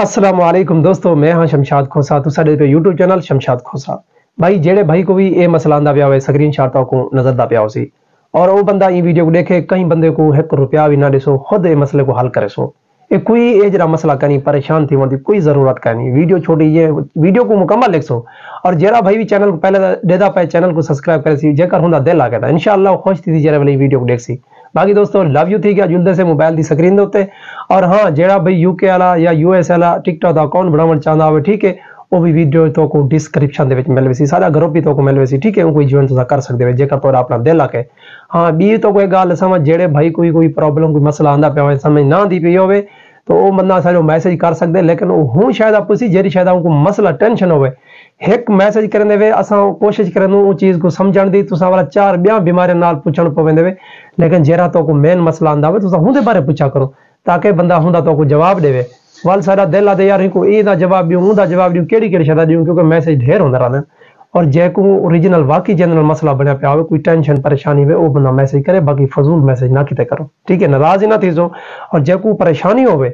असलम दोस्तों मैं हाँ शमशाद खोसा तो साढ़े पे यूट्यूब चैनल शमशाद खोसा भाई जेडे भाई को भी ये मसला आंदा पाया स्क्रीन शॉट को नजर दा पाया उसी और वो बंदा ये वीडियो को देखे कई बंदे को एक रुपया भी ना दिसो खुद ये मसले को हल करे सो ये कोई ये जरा मसला कहनी परेशान थी वन कोई जरूरत कहनी वीडियो छोटी ये वीडियो को मुकम्मल लिख सो और जरा भाई भी चैनल को पहले देता पाए चैनल को सब्सक्राइब करे सी जेकर हुंदा दिल आ गया था इनशाला खुश थी जरा वाली वीडियो को देख सी ਬਾਕੀ ਦੋਸਤੋ ਲਵ ਯੂ ਠੀਕ ਹੈ ਜੁਲਦੇ ਸੇ ਮੋਬਾਈਲ ਦੀ ਸਕਰੀਨ ਦੇ ਉੱਤੇ ਔਰ ਹਾਂ ਜਿਹੜਾ ਬਈ ਯੂਕੇ ਵਾਲਾ ਜਾਂ ਯੂਐਸ ਵਾਲਾ ਟਿਕਟੌਕ ਦਾ ਅਕਾਊਂਟ ਬਣਾਉਣ ਚਾਹੁੰਦਾ ਹੋਵੇ ਠੀਕ ਹੈ ਉਹ ਵੀ ਵੀਡੀਓ ਤੋਂ ਕੋ ਡਿਸਕ੍ਰਿਪਸ਼ਨ ਦੇ ਵਿੱਚ ਵੀ ਸੀ ਸਾਰਾ ਗਰੁੱਪ ਵੀ ਤੋਂ ਕੋ ਵੀ ਸੀ ਠੀਕ ਹੈ ਉਹ ਕੋਈ ਜੁਆਇਨ ਤੁਸੀਂ ਕਰ ਸਕਦੇ ਹੋ ਜੇਕਰ ਪਰ ਆਪਣਾ ਦਿਲ ਕੇ ਹਾਂ ਬੀ ਤੋਂ ਕੋਈ ਗੱਲ ਸਮਝ ਜਿਹੜੇ ਭਾਈ ਕੋਈ ਕੋਈ ਪ੍ਰੋਬਲਮ ਕੋਈ ਮਸਲਾ ਆਂਦਾ ਪਿਆ ਹੋਵੇ ਸਮਝ ਨਾ ਆਂਦੀ ਪਈ ਹੋਵੇ तो वो बंदा असांजो मैसेज कर सकदे लेकिन हूँ शायद पुसी जी शायद को मसला टेंशन होवे एक मैसेज करें वे अस कोशिश करंदो उन चीज को समझण की तुसा वाला चार बिहार बीमारियां नाल पूछण पवेंदे वे लेकिन जरा तो मेन मसला आंदा वे तुसा हुंदे बारे पुछा करो ताकि बंदा हुंदा तो जवाब देवे वाल सा दिल आते यार जवाब दियूं उंदा जवाब दूँ केड़ी केड़ी शदा दियूं क्योंकि मैसेज ढेर होंदा रहंदा और जो ओरिजिनल वाकई जनरल मसला बनया पिया कोई टेंशन परेशानी हो बंद मैसेज करे बाकी फजूल मैसेज ना किते करो ठीक है नाराज ना थी और जो परेशानी होवे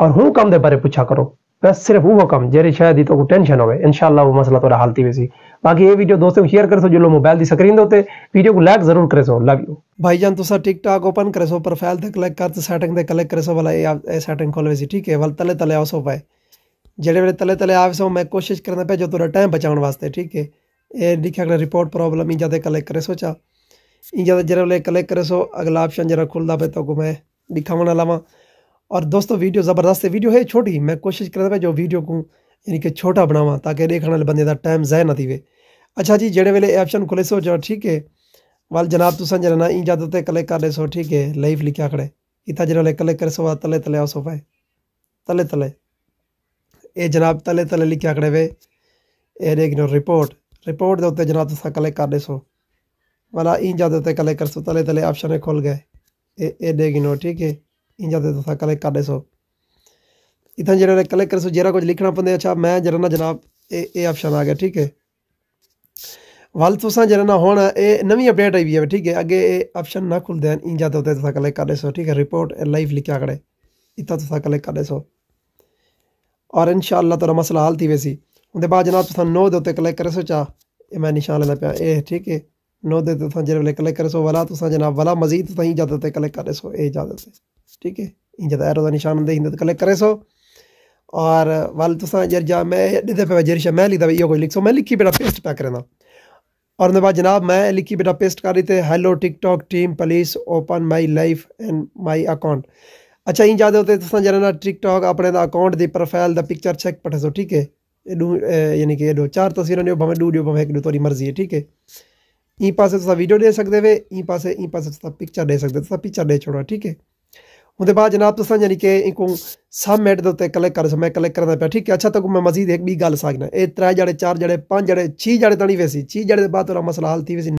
और हूँ कम दे बारे पूछा करो बस सिर्फ वो कम जेरे शायद तो टेंशन होवे इंशाल्लाह वो मसला तोरा हालती वैसी बाकी ये वीडियो दोस्तों शेयर करसो जो लो मोबाइल दी स्क्रीन दे वीडियो को लाइक जरूर करसो लव यू भाईजान तुसा TikTok ओपन करसो प्रोफाइल दे क्लिक करते सेटिंग दे क्लिक करसो वाला ये सेटिंग खोल वैसी ठीक है वल तले तले आवसो भाई जेड़े वेले तले तले आवसो मैं कोशिश करना पे जो तोरा टाइम बचावन वास्ते ठीक है ये लिखा अगला रिपोर्ट प्रॉब्लम ही ज्यादा क्लिक करसो चा इन ज्यादा जेरे वेले क्लिक करसो अगला ऑप्शन जरा खुलदा पे तो को मैं दिखावना लावा और दोस्तों वीडियो ज़बरदस्त वीडियो है छोटी मैं कोशिश करदा पिया जो वीडियो को यानी कि छोटा बनावा ताकि देखने वाले बंदे टाइम ज़ाय ना थी अच्छा जी जेड़े वेले ऑप्शन खुले सो जो ठीक है वाल जनाब तुसा जरा ना इजाजत ते क्लिक कर ले सो ठीक है लाइव लिखा खड़े इतना जरा वाले क्लिक कर सो तले तले आओ सो पाए तले तले ए जनाब तले तले लिखा खड़े वे ए देखो रिपोर्ट रिपोर्ट के उत्ते जनाब तुसा क्लिक कर ले सो वाला इजाजत ते क्लिक कर सो तले तले ऑप्शन खोल गए ए ए देखो ठीक है इंजादे तो था कल ਕਰਦੇ ਸੋ इतना ਜਿਹੜਾ कल ਕਰ ਸੋ ਜਿਹੜਾ ਕੁਝ ਲਿਖਣਾ पंदे ਅੱਛਾ ਮੈਂ जरा ਨਾ ਜਨਾਬ ਇਹ ਇਹ ਆਪਸ਼ਨ ਆ ਗਿਆ ਠੀਕ ਹੈ ਵਲ ਤੁਸੀਂ ਜਿਹੜਾ ਨਾ ਹੁਣ ਇਹ ਨਵੀਂ ਅਪਡੇਟ ਆਈ ਵੀ ਹੈ ਠੀਕ ਹੈ ਅੱਗੇ ਇਹ ਆਪਸ਼ਨ ਨਾ ਖੁੱਲਦੇ ਹਨ ਇੰਜਾ ਤੇ ਉਤੇ ਤੁਸੀਂ ਕਲਿੱਕ ਕਰਦੇ ਸੋ ਠੀਕ ਹੈ ਰਿਪੋਰਟ ਲਾਈਵ ਲਿਖਿਆ ਕਰੇ ਇਤਾਂ ਤੁਸੀਂ ਕਲਿੱਕ ਕਰਦੇ ਸੋ ਔਰ ਇਨਸ਼ਾ ਅੱਲਾ ਤੇਰਾ ਮਸਲਾ ਹਾਲ ਤੀ ਵੇਸੀ ਉਹਦੇ ਬਾਅਦ ਜਨਾਬ ਤੁਸੀਂ ਨੋ ਦੇ ਉੱਤੇ ਕਲਿੱਕ ਕਰ ਸੋ ਚਾ ਇਹ ਮੈਂ ਨਿਸ਼ਾਨ ਲੈਣਾ ਪਿਆ ਇਹ ਠੀਕ ਹੈ ਨੋ ਦੇ ਤੁਸੀਂ ਜਿਹੜੇ ਕਲਿੱਕ ਕਰ ਸੋ ਵਲਾ ਤੁਸੀਂ ਜਨਾਬ ਵਲਾ ਮਜ਼ੀਦ ਤੁਸੀਂ ਜਦ ਤੇ ਕਲਿੱਕ ਕਰਦੇ ਸੋ ਇਹ ਜਦ ਹੈ ठीक है इंजत एरो दा निशान दे इंजत कलेक्ट करे सो और वाल तुसा जर जा मैं एडे दफे जरिशा मैं लिखदा यो कोई सो मैं लिखी बेटा पेस्ट पैक करेंदा और उसके बाद जनाब मैं लिखी बेटा पेस्ट कर रही थे hello TikTok team please open my life and my account अच्छा इन ज्यादा होते तुसा जरा ना टिकटॉक अपने दा अकाउंट दी प्रोफाइल दा पिक्चर चेक पठे सो ठीक है एडू यानी कि एडो चार तस्वीरें ने भावे डू डियो भावे एक तोरी मर्जी है ठीक है ई पासे तुसा वीडियो दे सकते वे ई पासे ई पासे तुसा पिक्चर दे सकते तुसा पिक्चर दे छोड़ा ठीक है ਉਹਦੇ ਬਾਅਦ ਜਨਾਬ ਤੁਸੀਂ ਜਾਨੀ ਕਿ ਇਕੋ ਸਬਮਿਟ ਦੇ ਉੱਤੇ ਕਲਿੱਕ ਕਰ ਸਮੇਂ ਕਲਿੱਕ ਕਰਨਾ ਪਿਆ ਠੀਕ ਹੈ ਅੱਛਾ ਤਾਂ ਮੈਂ ਮਜ਼ੀਦ ਇੱਕ ਵੀ ਗੱਲ ਸਾਗਣਾ ਇਹ ਤਰਾ ਜੜੇ ਚਾਰ ਜੜੇ ਪੰਜ ਜੜੇ 6 ਜੜੇ ਤਣੀ ਵੇਸੀ ਛੇ ਜੜੇ ਦੇ ਬਾਅਦ ਤੇਰਾ ਮਸਲਾ ਹਲਤੀ ਵੀ ਸੀ